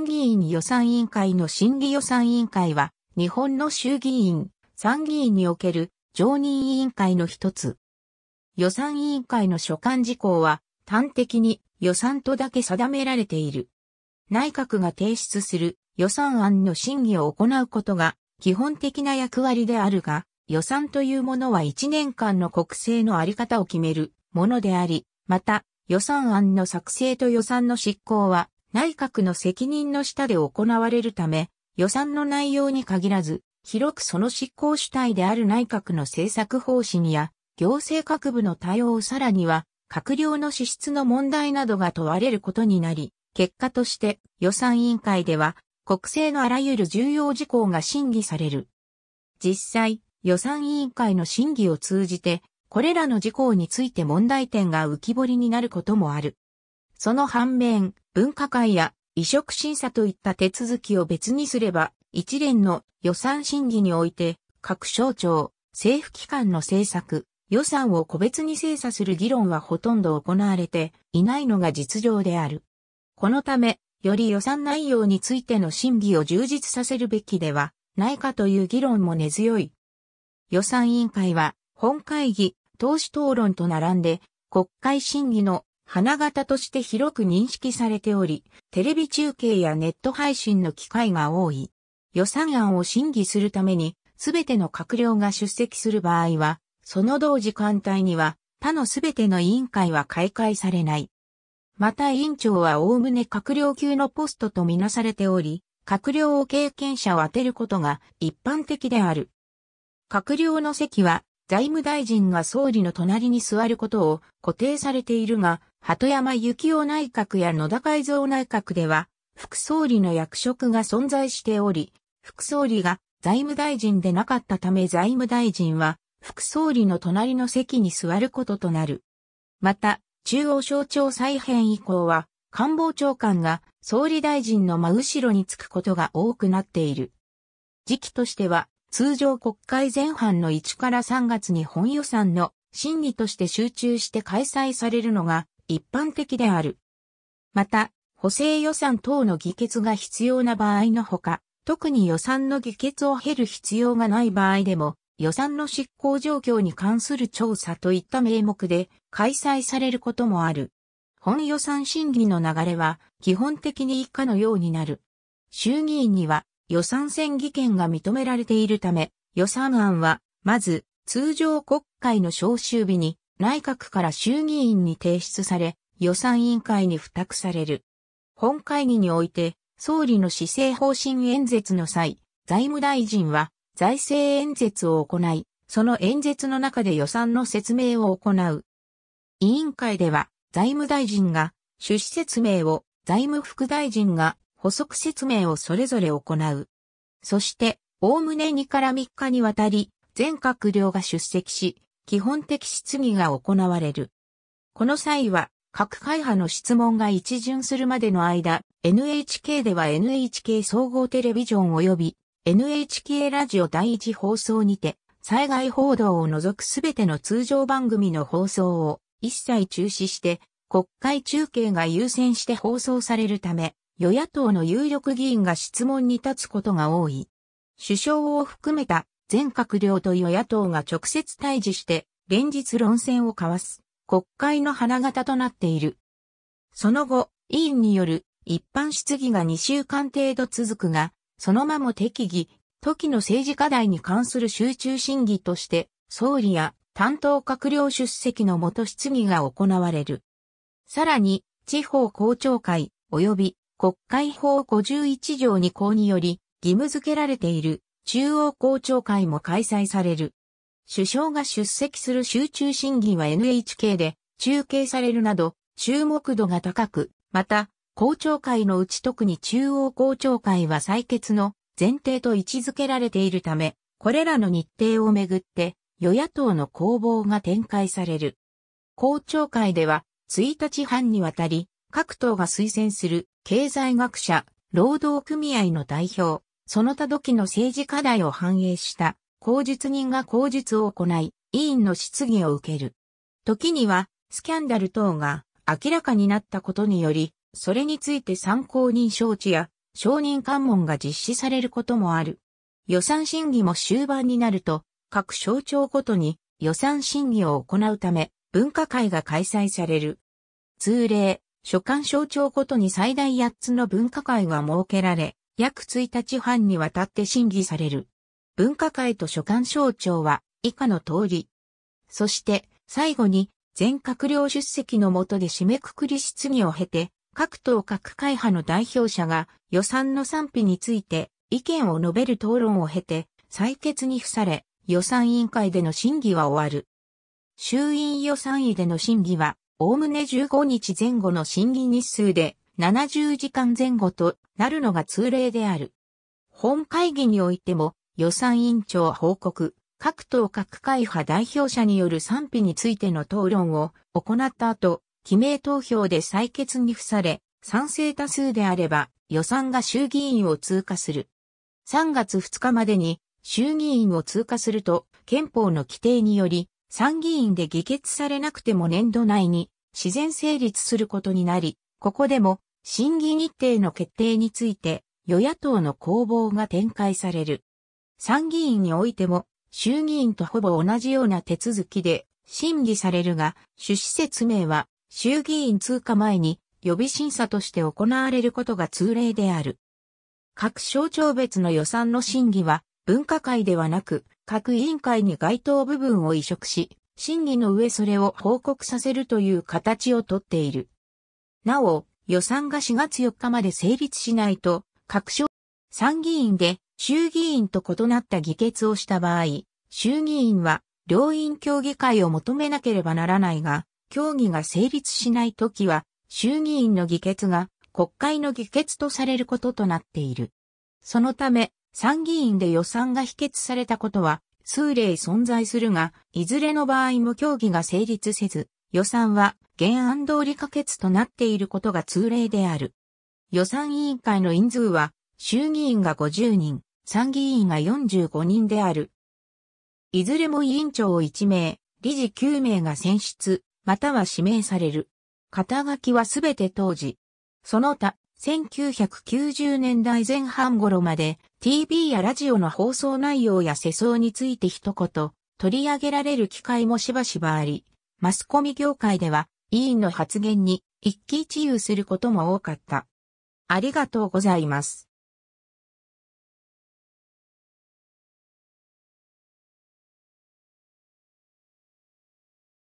参議院予算委員会の審議予算委員会は、日本の衆議院、参議院における常任委員会の一つ。予算委員会の所管事項は、端的に予算とだけ定められている。内閣が提出する予算案の審議を行うことが基本的な役割であるが、予算というものは1年間の国政のあり方を決めるものであり、また予算案の作成と予算の執行は内閣の責任の下で行われるため、予算の内容に限らず、広くその執行主体である内閣の政策方針や、行政各部の対応さらには、閣僚の支出の問題などが問われることになり、結果として予算委員会では、国政のあらゆる重要事項が審議される。実際、予算委員会の審議を通じて、これらの事項について問題点が浮き彫りになることもある。その反面、分科会や移植審査といった手続きを別にすれば、一連の予算審議において、各省庁、政府機関の政策、予算を個別に精査する議論はほとんど行われていないのが実情である。このため、より予算内容についての審議を充実させるべきではないかという議論も根強い。予算委員会は、本会議、党首討論と並んで、国会審議の花形として広く認識されており、テレビ中継やネット配信の機会が多い。予算案を審議するために、すべての閣僚が出席する場合は、その同時間帯には、他のすべての委員会は開会されない。また委員長はおおむね閣僚級のポストとみなされており、閣僚を経験者を当てることが一般的である。閣僚の席は財務大臣が総理の隣に座ることを固定されているが、鳩山幸雄内閣や野田改造内閣では、副総理の役職が存在しており、副総理が財務大臣でなかったため財務大臣は、副総理の隣の席に座ることとなる。また、中央省庁再編以降は、官房長官が総理大臣の真後ろにつくことが多くなっている。時期としては、通常国会前半の1から3月に本予算の審議として集中して開催されるのが一般的である。また、補正予算等の議決が必要な場合のほか、特に予算の議決を経る必要がない場合でも、予算の執行状況に関する調査といった名目で開催されることもある。本予算審議の流れは基本的に以下のようになる。衆議院には予算選議権が認められているため、予算案は、まず通常国会の召集日に内閣から衆議院に提出され、予算委員会に付託される。本会議において、総理の施政方針演説の際、財務大臣は財政演説を行い、その演説の中で予算の説明を行う。委員会では財務大臣が趣旨説明を、財務副大臣が補足説明をそれぞれ行う。そして、おおむね2から3日にわたり、全閣僚が出席し、基本的質疑が行われる。この際は、各会派の質問が一巡するまでの間、NHK では NHK 総合テレビジョン及び NHK ラジオ第一放送にて、災害報道を除くすべての通常番組の放送を一切中止して、国会中継が優先して放送されるため、与野党の有力議員が質問に立つことが多い。首相を含めた全閣僚と与野党が直接対峙して連日論戦を交わす国会の花形となっている。その後、委員による一般質疑が2週間程度続くが、その間も適宜、時の政治課題に関する集中審議として、総理や担当閣僚出席のもと質疑が行われる。さらに、地方公聴会及び国会法51条2項により義務付けられている中央公聴会も開催される。首相が出席する集中審議は NHK で中継されるなど注目度が高く、また、公聴会のうち特に中央公聴会は採決の前提と位置づけられているため、これらの日程をめぐって与野党の攻防が展開される。公聴会では1日半にわたり各党が推薦する経済学者、労働組合の代表、その他時の政治課題を反映した口述人が口述を行い、委員の質疑を受ける。時には、スキャンダル等が明らかになったことにより、それについて参考人招致や承認喚問が実施されることもある。予算審議も終盤になると、各省庁ごとに予算審議を行うため、分科会が開催される。通例、所管省庁ごとに最大8つの分科会が設けられ、約1日半にわたって審議される。文化会と所管省庁は以下の通り。そして最後に全閣僚出席のもとで締めくくり質疑を経て各党各会派の代表者が予算の賛否について意見を述べる討論を経て採決に付され予算委員会での審議は終わる。衆院予算委での審議は、おおむね15日前後の審議日数で70時間前後となるのが通例である。本会議においても予算委員長報告、各党各会派代表者による賛否についての討論を行った後、記名投票で採決に付され、賛成多数であれば予算が衆議院を通過する。3月2日までに衆議院を通過すると憲法の規定により参議院で議決されなくても年度内に自然成立することになり、ここでも審議日程の決定について与野党の攻防が展開される。参議院においても衆議院とほぼ同じような手続きで審議されるが、趣旨説明は衆議院通過前に予備審査として行われることが通例である。各省庁別の予算の審議は分科会ではなく各委員会に該当部分を移植し、審議の上それを報告させるという形をとっている。なお、予算が4月4日まで成立しないと、各省参議院で衆議院と異なった議決をした場合、衆議院は両院協議会を求めなければならないが、協議が成立しないときは、衆議院の議決が国会の議決とされることとなっている。そのため、参議院で予算が否決されたことは、数例存在するが、いずれの場合も協議が成立せず、予算は原案通り可決となっていることが通例である。予算委員会の人数は、衆議院が50人、参議院が45人である。いずれも委員長を1名、理事9名が選出、または指名される。肩書きはすべて当時。その他、1990年代前半頃まで TV やラジオの放送内容や世相について一言取り上げられる機会もしばしばあり、マスコミ業界では委員の発言に一喜一憂することも多かった。ありがとうございます。